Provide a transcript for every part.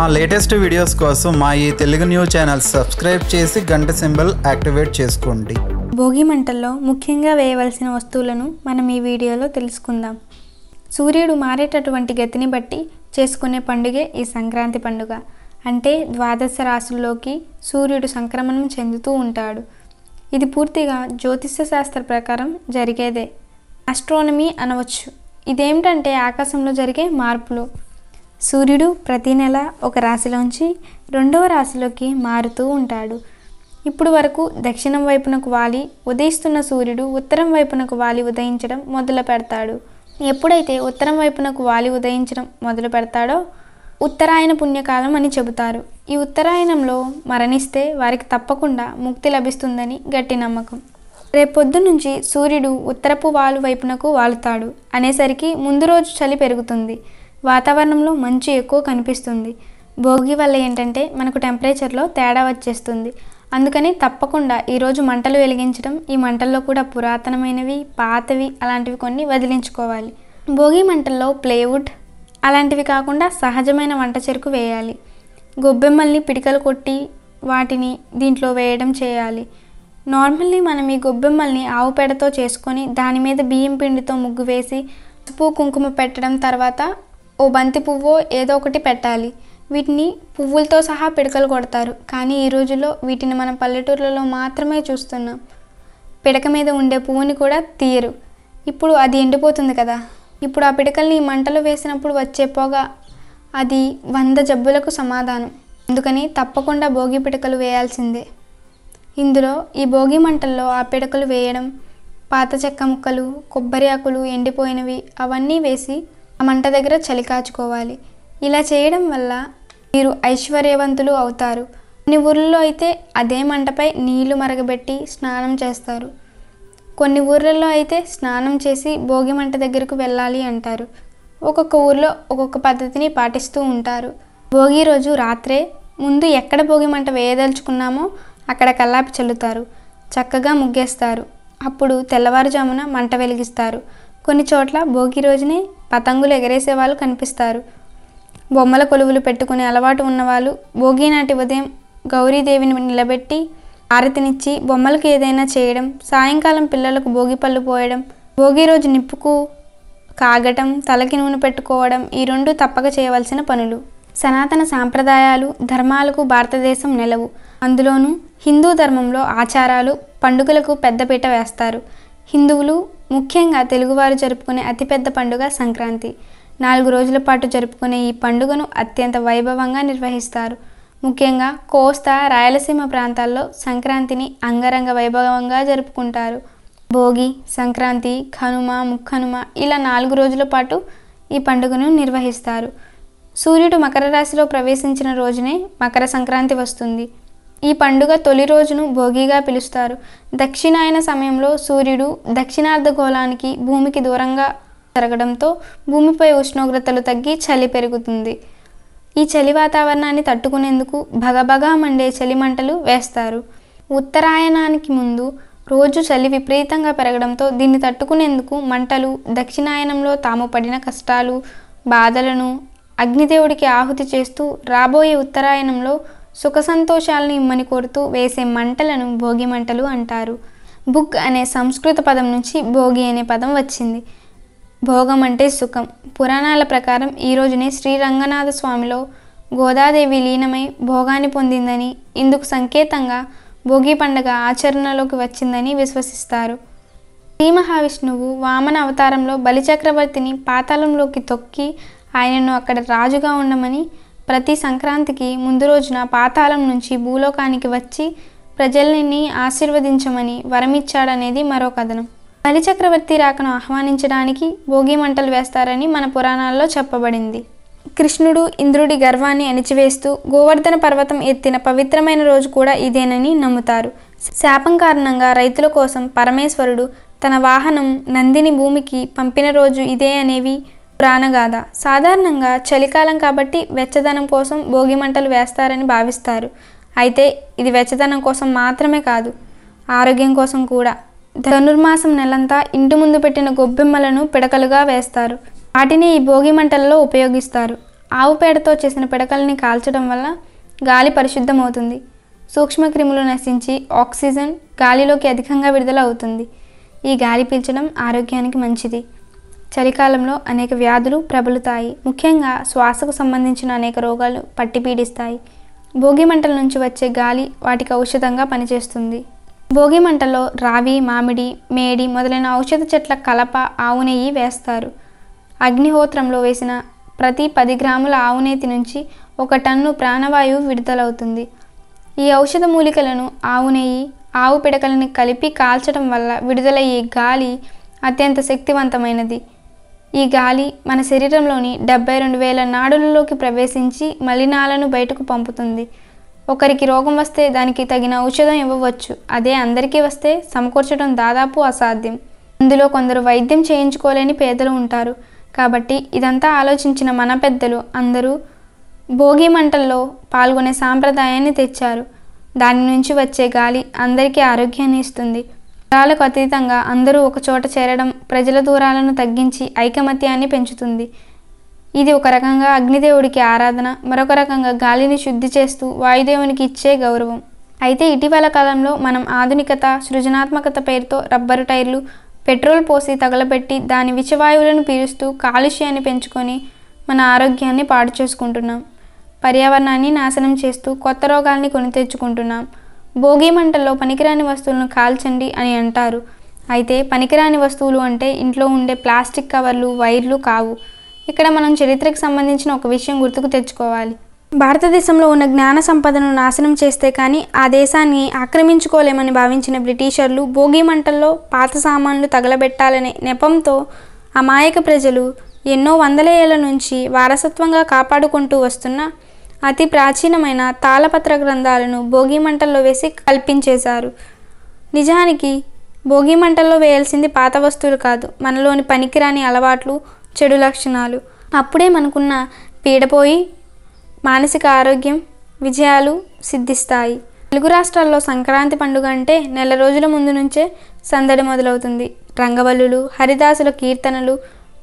మా latest videos కోసం మా ఈ తెలుగు న్యూస్ ఛానల్ సబ్స్క్రైబ్ చేసి గంట సింబల్ యాక్టివేట్ చేసుకోండి భోగి మంటల్లో ముఖ్యంగా వేయవలసిన వస్తువులను మనం ఈ వీడియోలో తెలుసుకుందాం సూర్యుడు మారేటటువంటి గతిని బట్టి చేసుకునే పండుగే ఈ సంక్రాంతి పండుగ అంటే ద్వాదశ రాసుల్లోకి సూర్యుడు సంక్రమణం చెందుతూ ఉంటాడు ఇది పూర్తిగా జ్యోతిష్య శాస్త్ర ప్రకారం జరిగేదే అస్ట్రోనమీ అనవచ్చు ఇదేమిటంటే ఆకాశంలో జరిగే మార్పులు సూర్యుడు ప్రతి నెల ఒక రాశిలోంచి రెండవ రాశిలోకి మారుతూ ఉంటాడు ఇప్పుడు వరకు దక్షిణం వైపునకు వాలి ఉదయిస్తున్న సూర్యుడు ఉత్తరం వైపునకు వాలి ఉదయించడం మొదలు పెడతాడు ఎప్పుడైతే ఉత్తరం వైపునకు వాలి ఉదయించడం మొదలు పెడతాడో ఉత్తరాయణ పుణ్యకాలం అని చెబుతారు ఈ ఉత్తరాయణంలో మరణిస్తే వారికి తప్పకుండా ముక్తి లభిస్తుందని గట్టి నమ్మకం రేపొద్దు నుంచి సూర్యుడు ఉత్తరపు వాలు వైపునకు వాలుతాడు అనేసరికి ముందు రోజు చలి పెరుగుతుంది వాతావరణంలో మంచు ఎక్కువ కనిపిస్తుంది భోగి వల్ల ఏంటంటే మనకు టెంపరేచర్లో తేడా వచ్చేస్తుంది అందుకని తప్పకుండా ఈరోజు మంటలు వెలిగించడం ఈ మంటల్లో కూడా పురాతనమైనవి పాతవి అలాంటివి కొన్ని వదిలించుకోవాలి భోగి మంటల్లో ప్లేవుడ్ అలాంటివి కాకుండా సహజమైన వంట చెరుకు వేయాలి గొబ్బెమ్మల్ని పిడికలు కొట్టి వాటిని దీంట్లో వేయడం చేయాలి నార్మల్లీ మనం ఈ గొబ్బెమ్మల్ని ఆవు పేడతో చేసుకొని దాని మీద బియ్యం పిండితో ముగ్గు వేసి పసుపు కుంకుమ పెట్టడం తర్వాత ఓ బంతి పువ్వు ఏదో ఒకటి పెట్టాలి వీటిని పువ్వులతో సహా పిడకలు కొడతారు కానీ ఈ రోజుల్లో వీటిని మనం పల్లెటూర్లలో మాత్రమే చూస్తున్నాం పిడక మీద ఉండే పువ్వుని కూడా తీయరు ఇప్పుడు అది ఎండిపోతుంది కదా ఇప్పుడు ఆ పిడకల్ని మంటలు వేసినప్పుడు వచ్చే పొగ అది వంద జబ్బులకు సమాధానం అందుకని తప్పకుండా భోగి పిడకలు వేయాల్సిందే ఇందులో ఈ భోగి మంటల్లో ఆ పిడకలు వేయడం పాత చెక్క ముక్కలు కొబ్బరి ఆకులు ఎండిపోయినవి అవన్నీ వేసి ఆ మంట దగ్గర చలి కాచుకోవాలి ఇలా చేయడం వల్ల మీరు ఐశ్వర్యవంతులు అవుతారు కొన్ని ఊర్లలో అయితే అదే మంటపై నీళ్లు మరగబెట్టి స్నానం చేస్తారు కొన్ని ఊర్లలో అయితే స్నానం చేసి భోగి మంట దగ్గరకు వెళ్ళాలి అంటారు ఒక్కొక్క ఊర్లో ఒక్కొక్క పద్ధతిని పాటిస్తూ ఉంటారు భోగి రోజు రాత్రే ముందు ఎక్కడ భోగి మంట వేయదలుచుకున్నామో అక్కడ కల్లాపి చల్లుతారు చక్కగా ముగ్గేస్తారు అప్పుడు తెల్లవారుజామున మంట వెలిగిస్తారు కొన్ని చోట్ల భోగి రోజునే పతంగులు ఎగరేసే వాళ్ళు కనిపిస్తారు బొమ్మల కొలువులు పెట్టుకునే అలవాటు ఉన్నవాళ్ళు భోగి నాటి ఉదయం గౌరీదేవిని నిలబెట్టి ఆరతినిచ్చి బొమ్మలకు ఏదైనా చేయడం సాయంకాలం పిల్లలకు భోగి పళ్ళు పోయడం భోగి రోజు నిప్పుకు కాగటం తలకి నూనె పెట్టుకోవడం ఈ రెండు తప్పక చేయవలసిన పనులు సనాతన సాంప్రదాయాలు ధర్మాలకు భారతదేశం నెలవు అందులోనూ హిందూ ధర్మంలో ఆచారాలు పండుగలకు పెద్దపీట వేస్తారు హిందువులు ముఖ్యంగా తెలుగువారు జరుపుకునే అతిపెద్ద పండుగ సంక్రాంతి నాలుగు రోజుల పాటు జరుపుకునే ఈ పండుగను అత్యంత వైభవంగా నిర్వహిస్తారు ముఖ్యంగా కోస్తా రాయలసీమ ప్రాంతాల్లో సంక్రాంతిని అంగరంగ వైభవంగా జరుపుకుంటారు భోగి సంక్రాంతి కనుమ ముక్కనుమ ఇలా నాలుగు రోజుల పాటు ఈ పండుగను నిర్వహిస్తారు సూర్యుడు మకర రాశిలో ప్రవేశించిన రోజునే మకర సంక్రాంతి వస్తుంది ఈ పండుగ తొలి రోజును భోగిగా పిలుస్తారు దక్షిణాయన సమయంలో సూర్యుడు దక్షిణార్ధగోళానికి భూమికి దూరంగా జరగడంతో భూమిపై ఉష్ణోగ్రతలు తగ్గి చలి పెరుగుతుంది ఈ చలి వాతావరణాన్ని తట్టుకునేందుకు భగభగా మండే చలి మంటలు వేస్తారు ఉత్తరాయణానికి ముందు రోజు చలి విపరీతంగా పెరగడంతో దీన్ని తట్టుకునేందుకు మంటలు దక్షిణాయనంలో తాము పడిన కష్టాలు బాధలను అగ్నిదేవుడికి ఆహుతి చేస్తూ రాబోయే ఉత్తరాయణంలో సుఖ సంతోషాలను ఇమ్మని కోరుతూ వేసే మంటలను భోగి మంటలు అంటారు బుక్ అనే సంస్కృత పదం నుంచి భోగి అనే పదం వచ్చింది భోగం అంటే సుఖం పురాణాల ప్రకారం ఈ రోజునే శ్రీ రంగనాథ స్వామిలో గోదాదేవి లీనమై భోగాన్ని పొందిందని ఇందుకు సంకేతంగా భోగి పండగ ఆచరణలోకి వచ్చిందని విశ్వసిస్తారు శ్రీ మహావిష్ణువు వామన అవతారంలో బలిచక్రవర్తిని పాతాళంలోకి తొక్కి ఆయనను అక్కడ రాజుగా ఉండమని ప్రతి సంక్రాంతికి ముందు రోజున పాతాళం నుంచి భూలోకానికి వచ్చి ప్రజల్ని ఆశీర్వదించమని వరమిచ్చాడనేది మరో కథనం బలిచక్రవర్తి రాకను ఆహ్వానించడానికి భోగి మంటలు వేస్తారని మన పురాణాల్లో చెప్పబడింది కృష్ణుడు ఇంద్రుడి గర్వాన్ని అణిచివేస్తూ గోవర్ధన పర్వతం ఎత్తిన పవిత్రమైన రోజు కూడా ఇదేనని నమ్ముతారు శాపం కారణంగా రైతుల కోసం పరమేశ్వరుడు తన వాహనం నందిని భూమికి పంపిన రోజు ఇదే అనేవి ప్రాణగాథ సాధారణంగా చలికాలం కాబట్టి వెచ్చదనం కోసం భోగి మంటలు వేస్తారని భావిస్తారు అయితే ఇది వెచ్చదనం కోసం మాత్రమే కాదు ఆరోగ్యం కోసం కూడా ధనుర్మాసం నెలంతా ఇంటి ముందు పెట్టిన గొబ్బెమ్మలను పిడకలుగా వేస్తారు వాటిని ఈ భోగి మంటలలో ఉపయోగిస్తారు ఆవు పేడతో చేసిన పిడకల్ని కాల్చడం వల్ల గాలి పరిశుద్ధమవుతుంది సూక్ష్మక్రిములు నశించి ఆక్సిజన్ గాలిలోకి అధికంగా విడుదల అవుతుంది ఈ గాలి పీల్చడం ఆరోగ్యానికి మంచిది చలికాలంలో అనేక వ్యాధులు ప్రబలుతాయి ముఖ్యంగా శ్వాసకు సంబంధించిన అనేక రోగాలు పట్టి పీడిస్తాయి భోగి మంటల నుంచి వచ్చే గాలి వాటికి ఔషధంగా పనిచేస్తుంది భోగి మంటలో రావి మామిడి మేడి మొదలైన ఔషధ చెట్ల కలప ఆవు నెయ్యి వేస్తారు అగ్నిహోత్రంలో వేసిన ప్రతి పది గ్రాముల ఆవునేతి నుంచి ఒక టన్ను ప్రాణవాయువు విడుదలవుతుంది ఈ ఔషధ మూలికలను ఆవు నెయ్యి ఆవు పిడకలను కలిపి కాల్చడం వల్ల విడుదలయ్యే గాలి అత్యంత శక్తివంతమైనది ఈ గాలి మన శరీరంలోని డెబ్బై రెండు వేల నాడులలోకి ప్రవేశించి మలినాలను బయటకు పంపుతుంది ఒకరికి రోగం వస్తే దానికి తగిన ఔషధం ఇవ్వవచ్చు అదే అందరికీ వస్తే సమకూర్చడం దాదాపు అసాధ్యం ఇందులో కొందరు వైద్యం చేయించుకోలేని పేదలు ఉంటారు కాబట్టి ఇదంతా ఆలోచించిన మన పెద్దలు అందరూ భోగి మంటల్లో పాల్గొనే సాంప్రదాయాన్ని తెచ్చారు దాని నుంచి వచ్చే గాలి అందరికీ ఆరోగ్యాన్ని ఇస్తుంది కులాలకు అతీతంగా అందరూ ఒక చోట చేరడం ప్రజల దూరాలను తగ్గించి ఐకమత్యాన్ని పెంచుతుంది ఇది ఒక రకంగా అగ్నిదేవుడికి ఆరాధన మరొక రకంగా గాలిని శుద్ధి చేస్తూ వాయుదేవునికి ఇచ్చే గౌరవం అయితే ఇటీవల కాలంలో మనం ఆధునికత సృజనాత్మకత పేరుతో రబ్బరు టైర్లు పెట్రోల్ పోసి తగలబెట్టి దాని విషవాయువులను పీలుస్తూ కాలుష్యాన్ని పెంచుకొని మన ఆరోగ్యాన్ని పాడు చేసుకుంటున్నాం పర్యావరణాన్ని నాశనం చేస్తూ కొత్త రోగాల్ని కొని తెచ్చుకుంటున్నాం భోగి మంటల్లో పనికిరాని వస్తువులను కాల్చండి అని అంటారు అయితే పనికిరాని వస్తువులు అంటే ఇంట్లో ఉండే ప్లాస్టిక్ కవర్లు వైర్లు కావు ఇక్కడ మనం చరిత్రకు సంబంధించిన ఒక విషయం గుర్తుకు తెచ్చుకోవాలి భారతదేశంలో ఉన్న జ్ఞాన సంపదను నాశనం చేస్తే కానీ ఆ దేశాన్ని ఆక్రమించుకోలేమని భావించిన బ్రిటిషర్లు భోగి మంటల్లో పాత సామాన్లు తగలబెట్టాలనే నెపంతో అమాయక ప్రజలు ఎన్నో వందల ఏళ్ల నుంచి వారసత్వంగా కాపాడుకుంటూ వస్తున్న అతి ప్రాచీనమైన తాళపత్ర గ్రంథాలను భోగి మంటల్లో వేసి కల్పించేశారు నిజానికి భోగి మంటల్లో వేయాల్సింది పాత వస్తువులు కాదు మనలోని పనికిరాని అలవాట్లు చెడు లక్షణాలు అప్పుడే మనకున్న పీడపోయి మానసిక ఆరోగ్యం విజయాలు సిద్ధిస్తాయి తెలుగు రాష్ట్రాల్లో సంక్రాంతి పండుగ అంటే నెల రోజుల ముందు నుంచే సందడి మొదలవుతుంది రంగవల్లులు హరిదాసుల కీర్తనలు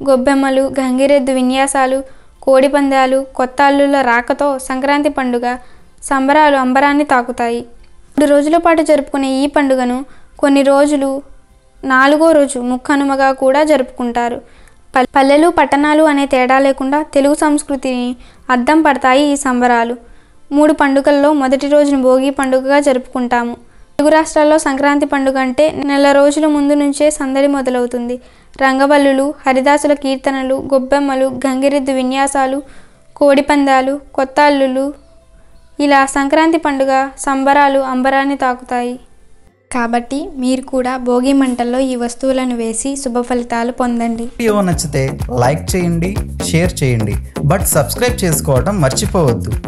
గొబ్బెమ్మలు గంగిరెద్దు విన్యాసాలు కోడిపందాలు కొత్త అల్లుల రాకతో సంక్రాంతి పండుగ సంబరాలు అంబరాన్ని తాకుతాయి మూడు రోజుల పాటు జరుపుకునే ఈ పండుగను కొన్ని రోజులు నాలుగో రోజు ముక్కనుమగా కూడా జరుపుకుంటారు పల్లెలు పట్టణాలు అనే తేడా లేకుండా తెలుగు సంస్కృతిని అద్దం పడతాయి ఈ సంబరాలు మూడు పండుగల్లో మొదటి రోజును భోగి పండుగగా జరుపుకుంటాము తెలుగు రాష్ట్రాల్లో సంక్రాంతి పండుగ అంటే నెల రోజుల ముందు నుంచే సందడి మొదలవుతుంది రంగవల్లులు హరిదాసుల కీర్తనలు గొబ్బెమ్మలు గంగిరెద్దు విన్యాసాలు కోడిపందాలు కొత్త అల్లులు ఇలా సంక్రాంతి పండుగ సంబరాలు అంబరాన్ని తాకుతాయి కాబట్టి మీరు కూడా భోగి మంటల్లో ఈ వస్తువులను వేసి శుభ ఫలితాలు పొందండి వీడియో నచ్చితే లైక్ చేయండి షేర్ చేయండి బట్ సబ్స్క్రైబ్ చేసుకోవడం మర్చిపోవద్దు